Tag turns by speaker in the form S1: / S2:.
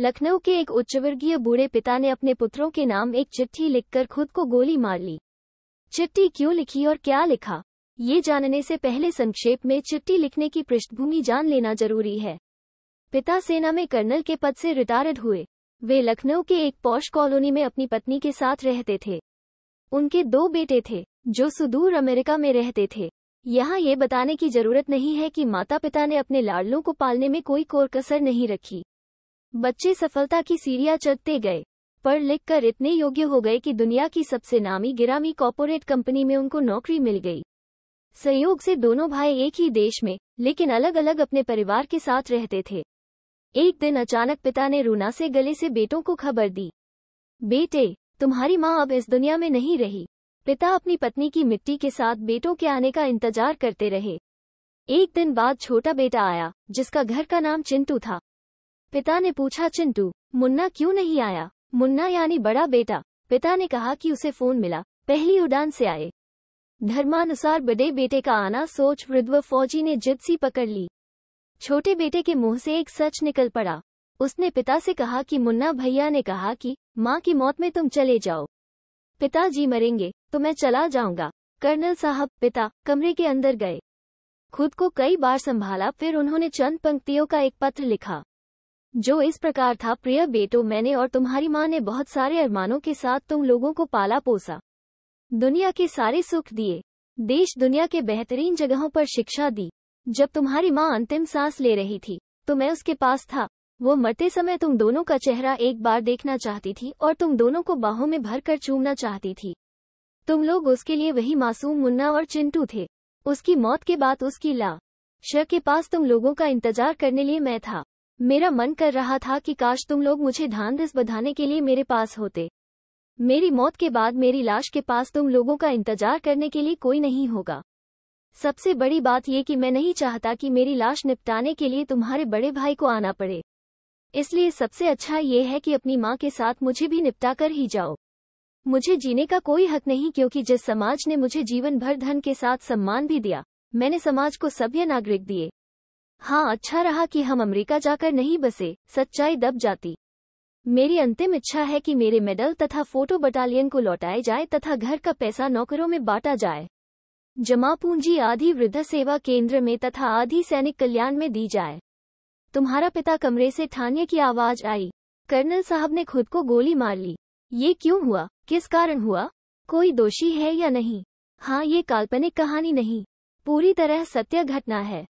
S1: लखनऊ के एक उच्चवर्गीय बूढ़े पिता ने अपने पुत्रों के नाम एक चिट्ठी लिखकर खुद को गोली मार ली चिट्ठी क्यों लिखी और क्या लिखा ये जानने से पहले संक्षेप में चिट्ठी लिखने की पृष्ठभूमि जान लेना जरूरी है पिता सेना में कर्नल के पद से रिटायर्ड हुए वे लखनऊ के एक पौश कॉलोनी में अपनी पत्नी के साथ रहते थे उनके दो बेटे थे जो सुदूर अमेरिका में रहते थे यहाँ ये बताने की जरूरत नहीं है कि माता पिता ने अपने लाडलों को पालने में कोई कोर कसर नहीं रखी बच्चे सफलता की सीढ़ियां चढ़ते गए पढ़ लिख कर इतने योग्य हो गए कि दुनिया की सबसे नामी गिरामी कॉरपोरेट कंपनी में उनको नौकरी मिल गई संयोग से दोनों भाई एक ही देश में लेकिन अलग अलग अपने परिवार के साथ रहते थे एक दिन अचानक पिता ने रूना से गले से बेटों को खबर दी बेटे तुम्हारी माँ अब इस दुनिया में नहीं रही पिता अपनी पत्नी की मिट्टी के साथ बेटों के आने का इंतजार करते रहे एक दिन बाद छोटा बेटा आया जिसका घर का नाम चिंटू था पिता ने पूछा चिंटू मुन्ना क्यों नहीं आया मुन्ना यानी बड़ा बेटा पिता ने कहा कि उसे फोन मिला पहली उड़ान से आए धर्मानुसार बड़े बेटे का आना सोच वृद्व फौजी ने जिद सी पकड़ ली छोटे बेटे के मुंह से एक सच निकल पड़ा उसने पिता से कहा कि मुन्ना भैया ने कहा कि माँ की मौत में तुम चले जाओ पिताजी मरेंगे तो मैं चला जाऊंगा कर्नल साहब पिता कमरे के अंदर गए खुद को कई बार संभाला फिर उन्होंने चंद पंक्तियों का एक पत्र लिखा जो इस प्रकार था प्रिय बेटो मैंने और तुम्हारी माँ ने बहुत सारे अरमानों के साथ तुम लोगों को पाला पोसा दुनिया के सारे सुख दिए देश दुनिया के बेहतरीन जगहों पर शिक्षा दी जब तुम्हारी माँ अंतिम सांस ले रही थी तो मैं उसके पास था वो मरते समय तुम दोनों का चेहरा एक बार देखना चाहती थी और तुम दोनों को बाहों में भरकर चूमना चाहती थी तुम लोग उसके लिए वही मासूम मुन्ना और चिंटू थे उसकी मौत के बाद उसकी ला श के पास तुम लोगों का इंतजार करने लिए मैं था मेरा मन कर रहा था कि काश तुम लोग मुझे दस बधाने के लिए मेरे पास होते मेरी मौत के बाद मेरी लाश के पास तुम लोगों का इंतजार करने के लिए कोई नहीं होगा सबसे बड़ी बात ये कि मैं नहीं चाहता कि मेरी लाश निपटाने के लिए तुम्हारे बड़े भाई को आना पड़े इसलिए सबसे अच्छा ये है कि अपनी माँ के साथ मुझे भी निपटा कर ही जाओ मुझे जीने का कोई हक नहीं क्योंकि जिस समाज ने मुझे जीवन भर धन के साथ सम्मान भी दिया मैंने समाज को सभ्य नागरिक दिए हाँ अच्छा रहा कि हम अमेरिका जाकर नहीं बसे सच्चाई दब जाती मेरी अंतिम इच्छा है कि मेरे मेडल तथा फोटो बटालियन को लौटाए जाए तथा घर का पैसा नौकरों में बांटा जाए जमा पूंजी आधी वृद्ध सेवा केंद्र में तथा आधी सैनिक कल्याण में दी जाए तुम्हारा पिता कमरे से ठाने की आवाज आई कर्नल साहब ने खुद को गोली मार ली ये क्यों हुआ किस कारण हुआ कोई दोषी है या नहीं हाँ ये काल्पनिक कहानी नहीं पूरी तरह सत्य घटना है